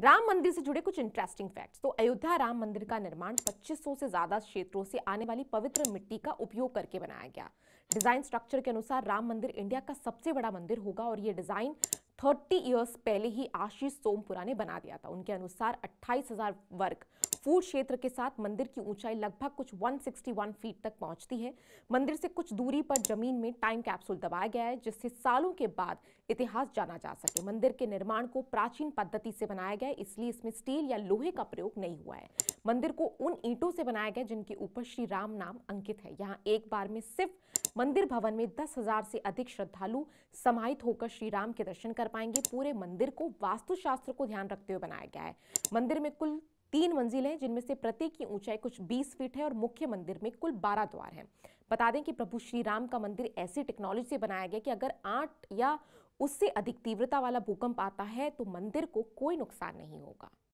राम मंदिर से जुड़े कुछ इंटरेस्टिंग फैक्ट्स तो अयोध्या राम मंदिर का निर्माण 2500 से ज्यादा क्षेत्रों से आने वाली पवित्र मिट्टी का उपयोग करके बनाया गया डिजाइन स्ट्रक्चर के अनुसार राम मंदिर इंडिया का सबसे बड़ा मंदिर होगा और ये डिजाइन थर्टी ईयर्स पहले ही आशीष सोमपुरा ने बना दिया था उनके अनुसार अट्ठाईस हजार वर्ग फूड क्षेत्र के साथ मंदिर की ऊंचाई लगभग कुछ 161 फीट तक पहुंचती है मंदिर से कुछ दूरी पर जमीन में टाइम कैप्सूल दबाया गया है जिससे सालों के बाद इतिहास जाना जा सके मंदिर के निर्माण को प्राचीन पद्धति से बनाया गया है इसलिए इसमें स्टील या लोहे का प्रयोग नहीं हुआ है मंदिर को उन ईंटों से बनाया गया जिनके ऊपर श्री राम नाम अंकित है यहाँ एक बार में सिर्फ मंदिर भवन में दस हजार से अधिक श्रद्धालु समाहित होकर श्री राम के दर्शन कर पाएंगे पूरे मंदिर को वास्तुशास्त्र को ध्यान रखते हुए बनाया गया है मंदिर में कुल तीन मंजिल हैं जिनमें से प्रत्येक की ऊंचाई कुछ 20 फीट है और मुख्य मंदिर में कुल 12 द्वार हैं बता दें कि प्रभु श्री राम का मंदिर ऐसी टेक्नोलॉजी से बनाया गया कि अगर आठ या उससे अधिक तीव्रता वाला भूकंप आता है तो मंदिर को कोई नुकसान नहीं होगा